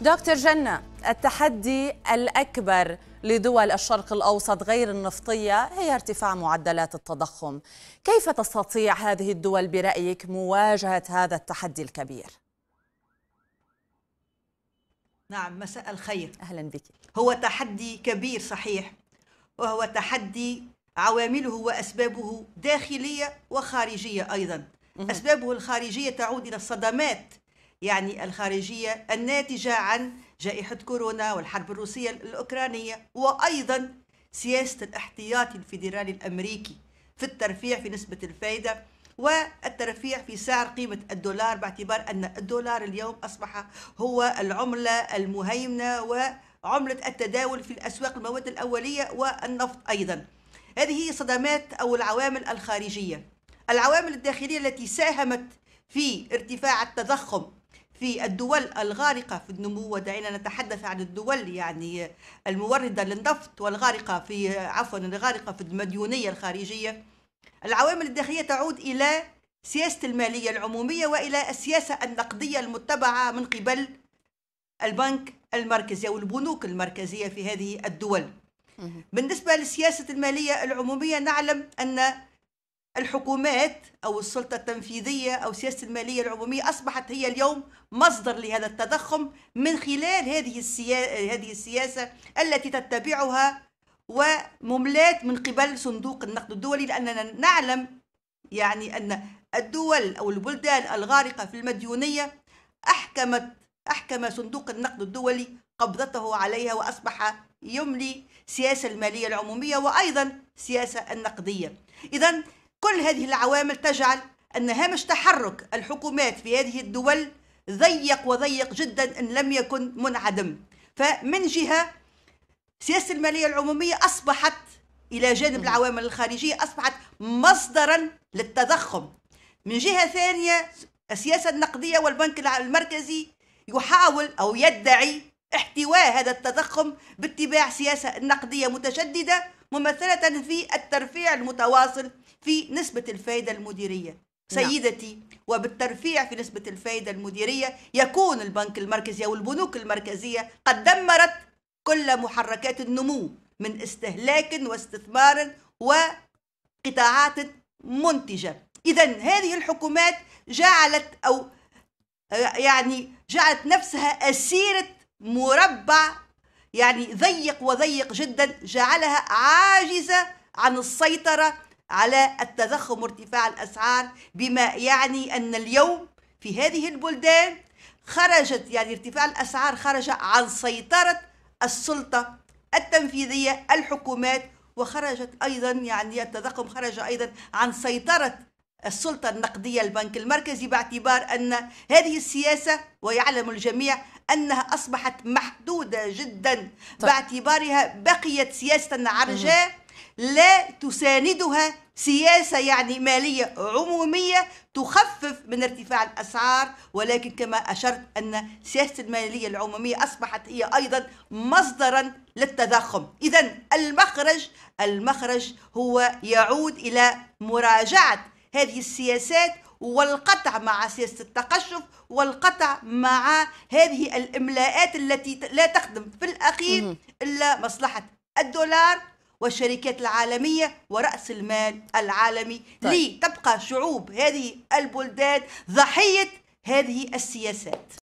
دكتور جنة التحدي الأكبر لدول الشرق الأوسط غير النفطية هي ارتفاع معدلات التضخم كيف تستطيع هذه الدول برأيك مواجهة هذا التحدي الكبير؟ نعم مساء الخير أهلا بك هو تحدي كبير صحيح وهو تحدي عوامله وأسبابه داخلية وخارجية أيضا أسبابه الخارجية تعود إلى الصدمات يعني الخارجية الناتجة عن جائحة كورونا والحرب الروسية الأوكرانية وأيضا سياسة الاحتياطي الفيدرالي الأمريكي في الترفيع في نسبة الفائدة والترفيع في سعر قيمة الدولار باعتبار أن الدولار اليوم أصبح هو العملة المهيمنة وعملة التداول في الأسواق المواد الأولية والنفط أيضا هذه هي صدمات أو العوامل الخارجية العوامل الداخلية التي ساهمت في ارتفاع التضخم في الدول الغارقة في النمو ودعينا نتحدث عن الدول يعني الموردة للنفط والغارقة في عفوا الغارقة في المديونية الخارجية العوامل الداخلية تعود إلى سياسة المالية العمومية وإلى السياسة النقدية المتبعة من قبل البنك المركزي أو البنوك المركزية في هذه الدول بالنسبة للسياسة المالية العمومية نعلم أن الحكومات أو السلطة التنفيذية أو سياسة المالية العمومية أصبحت هي اليوم مصدر لهذا التضخم من خلال هذه السياسة, هذه السياسة التي تتبعها ومملات من قبل صندوق النقد الدولي لأننا نعلم يعني أن الدول أو البلدان الغارقة في المديونية أحكمت أحكم صندوق النقد الدولي قبضته عليها وأصبح يملي سياسة المالية العمومية وأيضا سياسة النقدية إذا كل هذه العوامل تجعل أن هامش تحرك الحكومات في هذه الدول ضيق وضيق جدا إن لم يكن منعدم فمن جهة سياسة المالية العمومية أصبحت إلى جانب العوامل الخارجية أصبحت مصدرا للتضخم من جهة ثانية السياسة النقدية والبنك المركزي يحاول أو يدعي احتواء هذا التضخم باتباع سياسة نقدية متشددة ممثلة في الترفيع المتواصل في نسبة الفايدة المديرية نعم. سيدتي وبالترفيع في نسبة الفايدة المديرية يكون البنك المركزي أو البنوك المركزية قد دمرت كل محركات النمو من استهلاك واستثمار وقطاعات منتجة إذا هذه الحكومات جعلت أو يعني جعلت نفسها أسيرة مربع يعني ضيق وضيق جدا جعلها عاجزة عن السيطرة على التضخم وارتفاع الأسعار بما يعني أن اليوم في هذه البلدان خرجت يعني ارتفاع الأسعار خرج عن سيطرة السلطة التنفيذية الحكومات وخرجت أيضا يعني التضخم خرج أيضا عن سيطرة السلطة النقدية البنك المركزي باعتبار أن هذه السياسة ويعلم الجميع أنها أصبحت محدودة جدا طيب. باعتبارها بقيت سياسة عرجاء لا تساندها سياسة يعني مالية عمومية تخفف من ارتفاع الأسعار ولكن كما أشرت أن سياسة المالية العمومية أصبحت هي أيضا مصدرا للتضخم إذا المخرج المخرج هو يعود إلى مراجعة هذه السياسات والقطع مع سياسة التقشف والقطع مع هذه الإملاءات التي لا تخدم في الأخير إلا مصلحة الدولار والشركات العالمية ورأس المال العالمي طيب. لتبقى شعوب هذه البلدان ضحية هذه السياسات